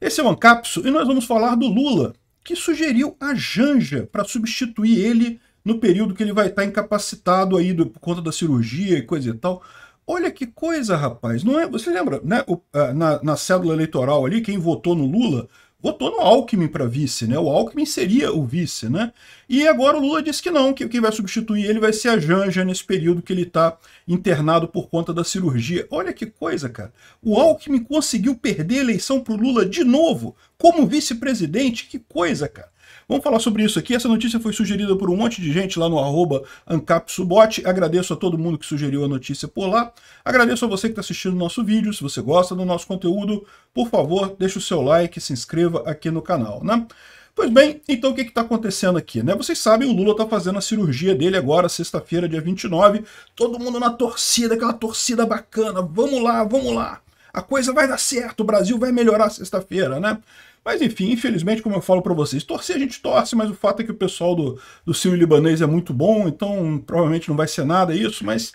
Esse é o Ancapso e nós vamos falar do Lula, que sugeriu a Janja para substituir ele no período que ele vai estar tá incapacitado aí do, por conta da cirurgia e coisa e tal. Olha que coisa, rapaz. Não é? Você lembra, né? O, ah, na, na cédula eleitoral ali, quem votou no Lula votou no Alckmin para vice, né? O Alckmin seria o vice, né? E agora o Lula disse que não, que quem vai substituir ele vai ser a Janja nesse período que ele está internado por conta da cirurgia. Olha que coisa, cara. O Alckmin conseguiu perder a eleição pro Lula de novo como vice-presidente. Que coisa, cara. Vamos falar sobre isso aqui. Essa notícia foi sugerida por um monte de gente lá no arroba AncapSubot. Agradeço a todo mundo que sugeriu a notícia por lá. Agradeço a você que está assistindo o nosso vídeo. Se você gosta do nosso conteúdo, por favor, deixe o seu like, se inscreva aqui no canal, né? Pois bem, então o que está acontecendo aqui? Né? Vocês sabem, o Lula está fazendo a cirurgia dele agora, sexta-feira, dia 29. Todo mundo na torcida, aquela torcida bacana. Vamos lá, vamos lá a coisa vai dar certo, o Brasil vai melhorar sexta-feira, né? Mas enfim, infelizmente, como eu falo para vocês, torcer a gente torce, mas o fato é que o pessoal do, do Sírio Libanês é muito bom, então provavelmente não vai ser nada isso, mas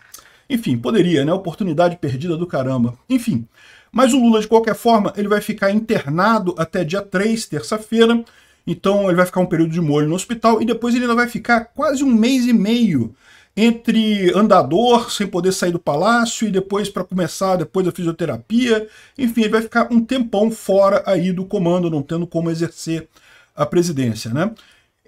enfim, poderia, né? Oportunidade perdida do caramba. Enfim, mas o Lula, de qualquer forma, ele vai ficar internado até dia 3, terça-feira, então ele vai ficar um período de molho no hospital e depois ele ainda vai ficar quase um mês e meio entre andador, sem poder sair do palácio, e depois para começar, depois da fisioterapia. Enfim, ele vai ficar um tempão fora aí do comando, não tendo como exercer a presidência. Né?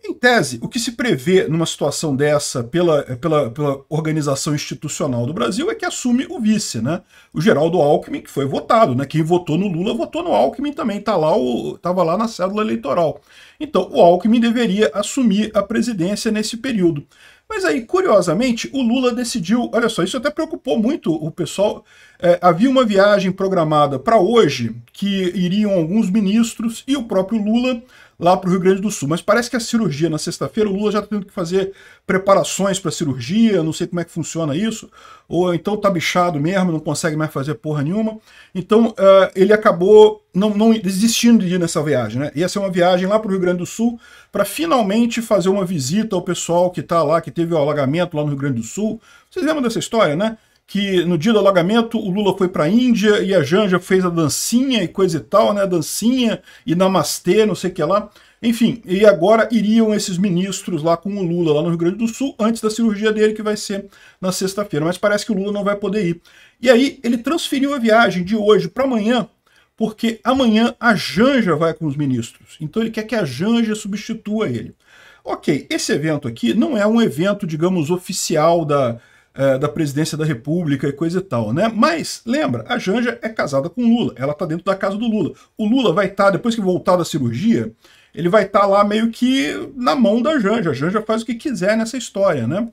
Em tese, o que se prevê numa situação dessa pela, pela, pela organização institucional do Brasil é que assume o vice, né? O Geraldo Alckmin, que foi votado, né? Quem votou no Lula votou no Alckmin também, tá lá o, tava lá na cédula eleitoral. Então, o Alckmin deveria assumir a presidência nesse período. Mas aí, curiosamente, o Lula decidiu. Olha só, isso até preocupou muito o pessoal. É, havia uma viagem programada para hoje que iriam alguns ministros e o próprio Lula lá para o Rio Grande do Sul. Mas parece que a cirurgia na sexta-feira, o Lula já está tendo que fazer preparações para a cirurgia, não sei como é que funciona isso, ou então tá bichado mesmo, não consegue mais fazer porra nenhuma. Então uh, ele acabou não, não desistindo de ir nessa viagem, né? E essa é uma viagem lá para o Rio Grande do Sul para finalmente fazer uma visita ao pessoal que está lá, que teve o alagamento lá no Rio Grande do Sul. Vocês lembram dessa história, né? que no dia do alagamento o Lula foi para a Índia e a Janja fez a dancinha e coisa e tal, né? Dancinha e namastê, não sei o que lá. Enfim, e agora iriam esses ministros lá com o Lula, lá no Rio Grande do Sul, antes da cirurgia dele, que vai ser na sexta-feira. Mas parece que o Lula não vai poder ir. E aí ele transferiu a viagem de hoje para amanhã, porque amanhã a Janja vai com os ministros. Então ele quer que a Janja substitua ele. Ok, esse evento aqui não é um evento, digamos, oficial da, é, da presidência da República e coisa e tal, né? Mas, lembra, a Janja é casada com Lula, ela tá dentro da casa do Lula. O Lula vai estar, tá, depois que voltar da cirurgia, ele vai estar tá lá meio que na mão da Janja. A Janja faz o que quiser nessa história, né?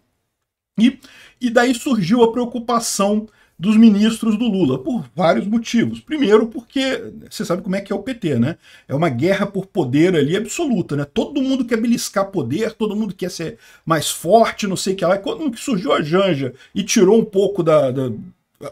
E, e daí surgiu a preocupação dos ministros do Lula, por vários motivos. Primeiro, porque você sabe como é que é o PT, né? É uma guerra por poder ali absoluta, né? Todo mundo quer beliscar poder, todo mundo quer ser mais forte, não sei o que lá. E quando surgiu a Janja e tirou um pouco da, da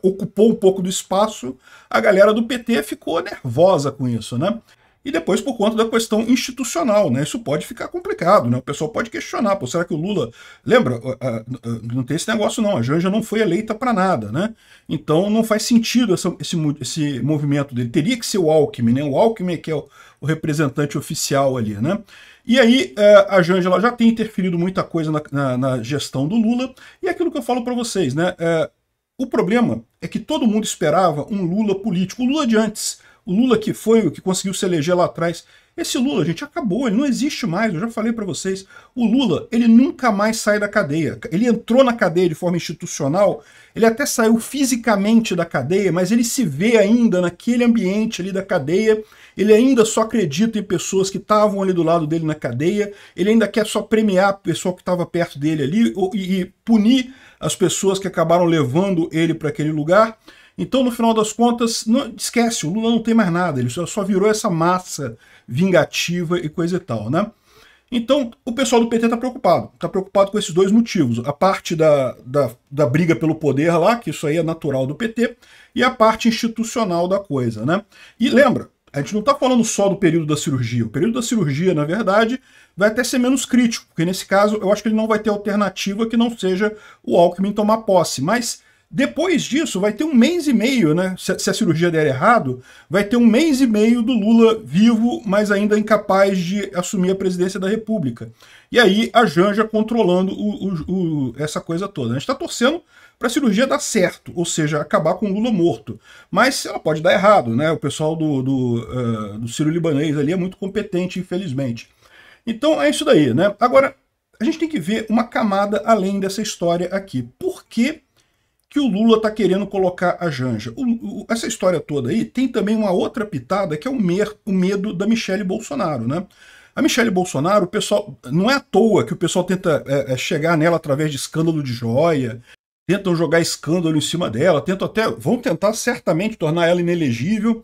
ocupou um pouco do espaço, a galera do PT ficou nervosa com isso, né? e depois por conta da questão institucional, né? Isso pode ficar complicado, né? O pessoal pode questionar, pô, será que o Lula... Lembra, ah, ah, não tem esse negócio não, a Janja não foi eleita para nada, né? Então não faz sentido essa, esse, esse movimento dele. Teria que ser o Alckmin, né? O Alckmin é que é o, o representante oficial ali, né? E aí eh, a Janja já tem interferido muita coisa na, na, na, gestão do Lula, e é aquilo que eu falo para vocês, né? Eh, o problema é que todo mundo esperava um Lula político, o Lula de antes, o Lula que foi o que conseguiu se eleger lá atrás. Esse Lula, gente, acabou, ele não existe mais, eu já falei para vocês. O Lula, ele nunca mais sai da cadeia. Ele entrou na cadeia de forma institucional, ele até saiu fisicamente da cadeia, mas ele se vê ainda naquele ambiente ali da cadeia, ele ainda só acredita em pessoas que estavam ali do lado dele na cadeia, ele ainda quer só premiar a pessoa que estava perto dele ali e, e punir as pessoas que acabaram levando ele para aquele lugar. Então, no final das contas, não, esquece, o Lula não tem mais nada, ele só, só virou essa massa vingativa e coisa e tal, né? Então, o pessoal do PT está preocupado. Está preocupado com esses dois motivos. A parte da, da, da, briga pelo poder lá, que isso aí é natural do PT, e a parte institucional da coisa, né? E lembra, a gente não está falando só do período da cirurgia. O período da cirurgia, na verdade, vai até ser menos crítico, porque nesse caso eu acho que ele não vai ter alternativa que não seja o Alckmin tomar posse. Mas depois disso, vai ter um mês e meio, né? Se, a cirurgia der errado, vai ter um mês e meio do Lula vivo, mas ainda incapaz de assumir a presidência da República. E aí a Janja controlando o, o, o, essa coisa toda. A gente está torcendo para a cirurgia dar certo, ou seja, acabar com o Lula morto. Mas ela pode dar errado, né? O pessoal do, do, uh, do Ciro Libanês ali é muito competente, infelizmente. Então é isso daí, né? Agora, a gente tem que ver uma camada além dessa história aqui. Por que que o Lula está querendo colocar a Janja. O, o, essa história toda aí tem também uma outra pitada que é o, mer, o medo da Michelle Bolsonaro, né? A Michelle Bolsonaro, o pessoal, não é à toa que o pessoal tenta é, é, chegar nela através de escândalo de joia, tentam jogar escândalo em cima dela, tentam até, vão tentar certamente tornar ela inelegível,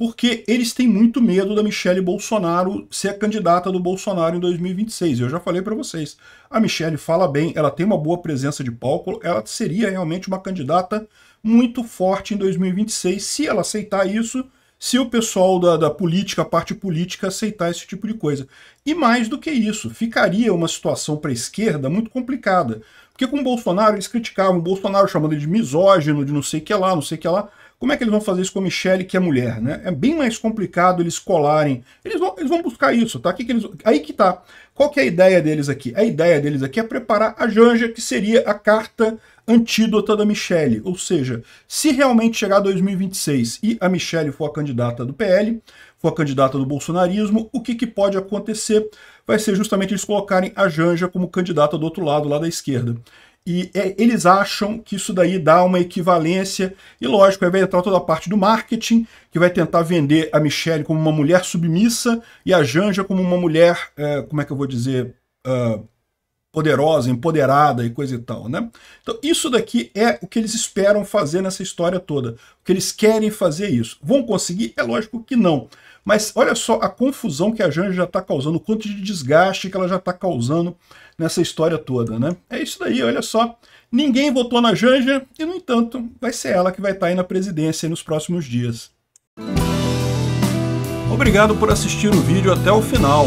porque eles têm muito medo da Michelle Bolsonaro ser a candidata do Bolsonaro em 2026. Eu já falei para vocês, a Michelle fala bem, ela tem uma boa presença de palco, ela seria realmente uma candidata muito forte em 2026 se ela aceitar isso, se o pessoal da, da política, a parte política, aceitar esse tipo de coisa. E mais do que isso, ficaria uma situação para a esquerda muito complicada. Porque com o Bolsonaro eles criticavam o Bolsonaro chamando ele de misógino, de não sei o que lá, não sei o que lá. Como é que eles vão fazer isso com a Michelle, que é mulher, né? É bem mais complicado eles colarem. Eles vão, eles vão buscar isso, tá? Que que eles... Aí que tá. Qual que é a ideia deles aqui? A ideia deles aqui é preparar a Janja, que seria a carta antídota da Michelle. Ou seja, se realmente chegar 2026 e a Michelle for a candidata do PL, for a candidata do bolsonarismo, o que, que pode acontecer vai ser justamente eles colocarem a Janja como candidata do outro lado, lá da esquerda e é, eles acham que isso daí dá uma equivalência. E lógico, aí vai entrar toda a parte do marketing, que vai tentar vender a Michelle como uma mulher submissa e a Janja como uma mulher, é, como é que eu vou dizer, uh, poderosa, empoderada e coisa e tal, né? Então isso daqui é o que eles esperam fazer nessa história toda, o que eles querem fazer é isso. Vão conseguir? É lógico que não. Mas olha só a confusão que a Janja já está causando, o quanto de desgaste que ela já está causando nessa história toda, né? É isso daí, olha só. Ninguém votou na Janja e, no entanto, vai ser ela que vai estar tá aí na presidência aí nos próximos dias. Obrigado por assistir o vídeo até o final.